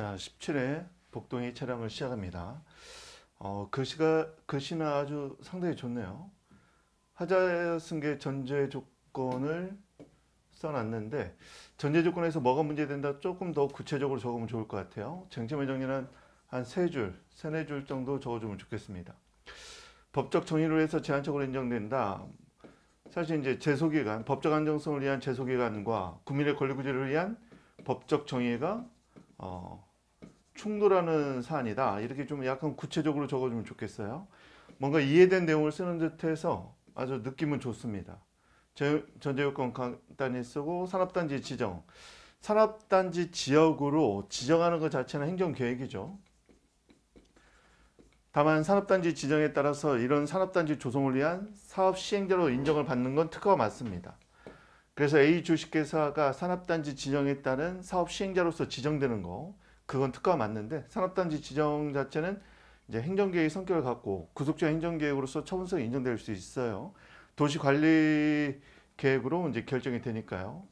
자, 17회 복동의 촬영을 시작합니다. 어, 글씨가, 그 글씨는 그 아주 상당히 좋네요. 하자승계 전제 조건을 써놨는데 전제 조건에서 뭐가 문제된다 조금 더 구체적으로 적으면 좋을 것 같아요. 쟁점의 정리는 한세 줄, 세네 줄 정도 적어주면 좋겠습니다. 법적 정의로 해서 제한적으로 인정된다. 사실 이제 재소기관, 법적 안정성을 위한 재소기관과 국민의 권리구제를 위한 법적 정의가 어, 충돌하는 사안이다. 이렇게 좀 약간 구체적으로 적어주면 좋겠어요. 뭔가 이해된 내용을 쓰는 듯해서 아주 느낌은 좋습니다. 전제요건 간단히 쓰고 산업단지 지정. 산업단지 지역으로 지정하는 것 자체는 행정계획이죠. 다만 산업단지 지정에 따라서 이런 산업단지 조성을 위한 사업 시행자로 인정을 받는 건 특허가 맞습니다. 그래서 A 주식회사가 산업단지 지정에 따른 사업 시행자로서 지정되는 거 그건 특가 맞는데 산업단지 지정 자체는 이제 행정계획 성격을 갖고 구속적 행정계획으로서 처분성이 인정될 수 있어요. 도시관리 계획으로 이제 결정이 되니까요.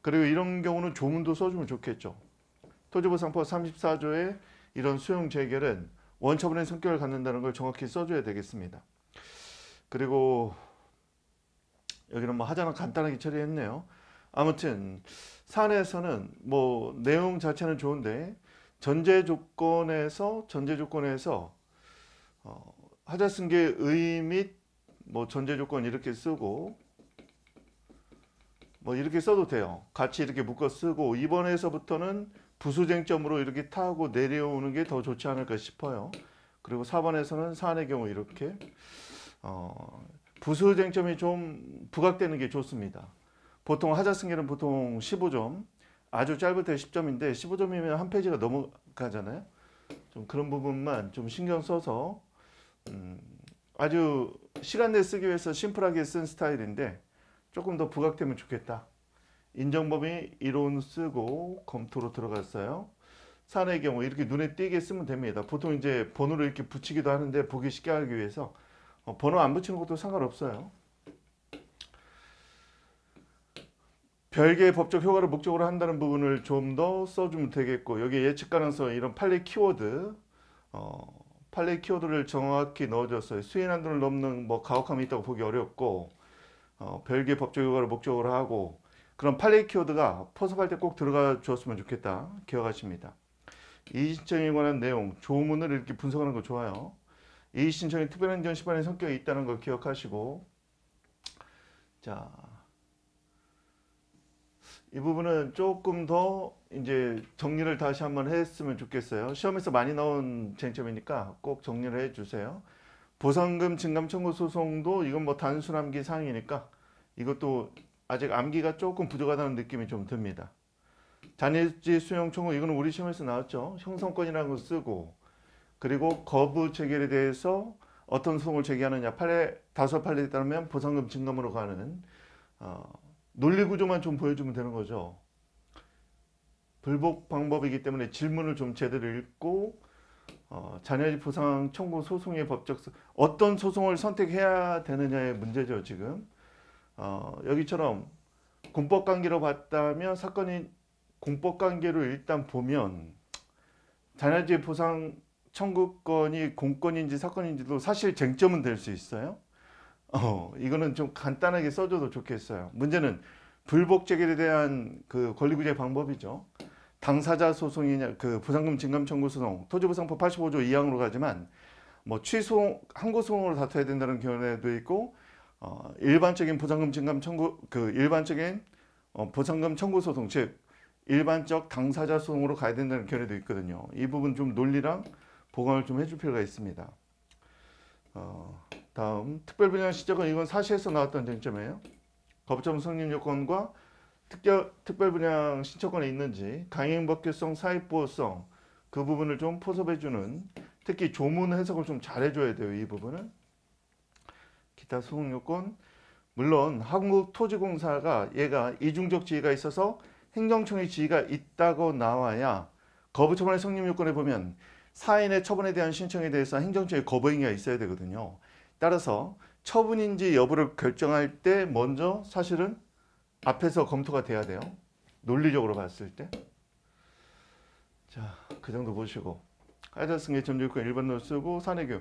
그리고 이런 경우는 조문도 써주면 좋겠죠. 토지보상법 34조의 이런 수용 재결은 원처분의 성격을 갖는다는 걸 정확히 써줘야 되겠습니다. 그리고 여기는 뭐 하자는 간단하게 처리했네요. 아무튼 산에서는 뭐 내용 자체는 좋은데 전제 조건에서 전제 조건에서 어, 하자 승계의및 뭐 전제 조건 이렇게 쓰고 뭐 이렇게 써도 돼요. 같이 이렇게 묶어 쓰고 이번에서부터는 부수쟁점으로 이렇게 타고 내려오는 게 더 좋지 않을까 싶어요. 그리고 4번에서는 사안의 경우 이렇게 어, 부수쟁점이 좀 부각되는 게 좋습니다. 보통 하자승계는 보통 15점, 아주 짧을 때 10점인데 15점이면 한 페이지가 넘어가잖아요. 좀 그런 부분만 좀 신경 써서 음, 아주 시간 내 쓰기 위해서 심플하게 쓴 스타일인데 조금 더 부각되면 좋겠다. 인정범위 이론 쓰고 검토로 들어갔어요. 사의 경우 이렇게 눈에 띄게 쓰면 됩니다. 보통 이제 번호를 이렇게 붙이기도 하는데 보기 쉽게 하기 위해서 어, 번호 안 붙이는 것도 상관없어요. 별개의 법적 효과를 목적으로 한다는 부분을 좀 더 써주면 되겠고 여기 예측 가능성 이런 판례 키워드 어, 판례 키워드를 정확히 넣어줘서 수인 한도를 넘는 뭐 가혹함이 있다고 보기 어렵고 어, 별개의 법적 효과를 목적으로 하고 그런 판례 키워드가 포섭할 때 꼭 들어가 주었으면 좋겠다 기억하십니다. 이의신청에 관한 내용, 조문을 이렇게 분석하는 거 좋아요. 이의신청이 특별한 전 시반의 성격이 있다는 걸 기억하시고 자이 부분은 조금 더 이제 정리를 다시 한번 했으면 좋겠어요. 시험에서 많이 나온 쟁점이니까 꼭 정리를 해주세요. 보상금 증감 청구 소송도 이건 뭐 단순 암기 사항이니까 이것도 아직 암기가 조금 부족하다는 느낌이 좀 듭니다. 잔해지 수용 청구 이거는 우리 시험에서 나왔죠. 형성권이라는 거 쓰고 그리고 거부 체결에 대해서 어떤 소송을 제기하느냐 팔에 다섯 판례에 따르면 보상금 증감으로 가는 어, 논리 구조만 좀 보여주면 되는 거죠. 불복 방법이기 때문에 질문을 좀 제대로 읽고 어, 자녀집 보상 청구 소송의 법적 어떤 소송을 선택해야 되느냐의 문제죠 지금 어, 여기처럼 공법관계로 봤다면 사건이 공법관계로 일단 보면 자녀집 보상 청구권이 공권인지 사건인지도 사실 쟁점은 될 수 있어요 어, 이거는 좀 간단하게 써줘도 좋겠어요. 문제는 불복제기에 대한 그 권리구제 방법이죠. 당사자 소송이냐, 그 보상금 증감 청구 소송, 토지보상법 85조 2항으로 가지만 뭐 취소, 항고소송으로 다퉈야 된다는 견해도 있고 어, 일반적인 보상금 증감 청구, 그 일반적인 어, 보상금 청구 소송, 즉 일반적 당사자 소송으로 가야 된다는 견해도 있거든요. 이 부분 좀 논리랑 보강을 좀 해 줄 필요가 있습니다. 어... 다음 특별 분양 시작은 이건 사시에서 나왔던 쟁점이에요. 거부점 성립 요건과 특별, 특별 분양 신청권에 있는지 강행법규성, 사익보호성 그 부분을 좀 포섭해주는 특히 조문 해석을 좀 잘해줘야 돼요. 이 부분은 기타 수용 요건 물론 한국토지공사가 얘가 이중적 지위가 있어서 행정청의 지위가 있다고 나와야 거부처분의 성립 요건에 보면 사인의 처분에 대한 신청에 대해서 행정처의 거부행위가 있어야 되거든요. 따라서 처분인지 여부를 결정할 때 먼저 사실은 앞에서 검토가 돼야 돼요. 논리적으로 봤을 때. 자, 그 정도 보시고. 까자승계 점유권 일반론 쓰고 사내교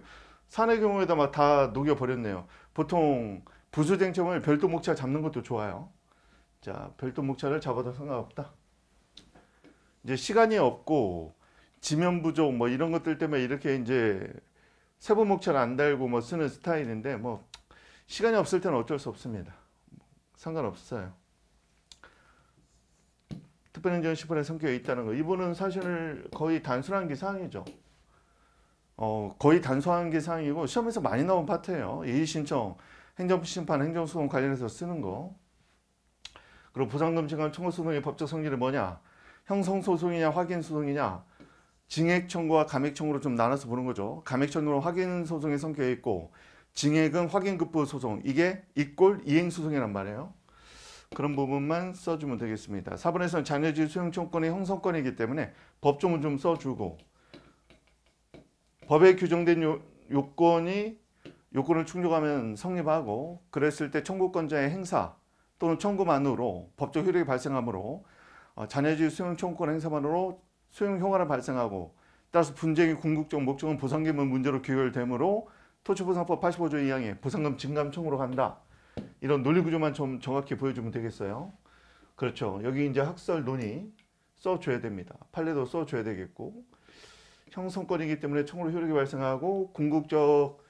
사내 경우에다 막 다 녹여버렸네요. 보통 부수쟁점을 별도 목차 잡는 것도 좋아요. 자, 별도 목차를 잡아도 상관없다. 이제 시간이 없고 지면 부족 뭐 이런 것들 때문에 이렇게 이제 세번목 차를안 달고 뭐 쓰는 스타일인데 뭐 시간이 없을 때는 어쩔 수 없습니다. 상관없어요. 특별행정 시판의 성격이 있다는 거. 이분은 사실 거의 단순한 기사항이죠. 어, 거의 단순한 기사항이고 시험에서 많이 나온 파트예요. 예의신청, 행정심판, 행정소송 관련해서 쓰는 거. 그리고 보상금증권 청소송의 법적 성질이 뭐냐? 형성소송이냐, 확인소송이냐? 증액 청구와 감액 청구로 좀 나눠서 보는 거죠. 감액 청구는 확인 소송의 성격이 있고 증액은 확인 급부 소송 이게 이꼴 이행 소송이란 말이에요. 그런 부분만 써주면 되겠습니다. 4번에서는 자녀지 수용청권의 형성권이기 때문에 법조문 좀 써주고 법에 규정된 요, 요건이 요건을 충족하면 성립하고 그랬을 때 청구권자의 행사 또는 청구만으로 법적 효력이 발생하므로 자녀지 어, 수용 청권 행사만으로 소형 효과가 발생하고 따라서 분쟁의 궁극적 목적은 보상금은 문제로 귀결되므로 토지보상법 85조 2항에 보상금 증감 청으로 간다. 이런 논리 구조만 좀 정확히 보여주면 되겠어요. 그렇죠. 여기 이제 학설 논의 써줘야 됩니다. 판례도 써줘야 되겠고 형성권이기 때문에 청으로 효력이 발생하고 궁극적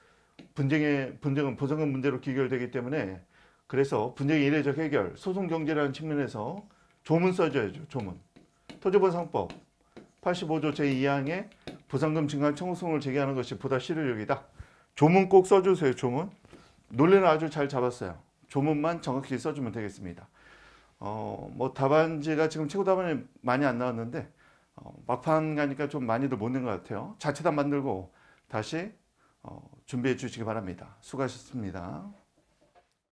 분쟁의 분쟁은 보상금 문제로 귀결되기 때문에 그래서 분쟁의 이례적 해결, 소송 경제라는 측면에서 조문 써줘야죠. 조문. 토지보상법 85조 제2항에 부상금 증강 청구송을 제기하는 것이 보다 실효력이다. 조문 꼭 써주세요. 조문. 논리는 아주 잘 잡았어요. 조문만 정확히 써주면 되겠습니다. 어, 뭐 답안지가 지금 최고 답안이 많이 안 나왔는데 어, 막판 가니까 좀 많이들 못 낸 것 같아요. 자체답 만들고 다시 어, 준비해 주시기 바랍니다. 수고하셨습니다.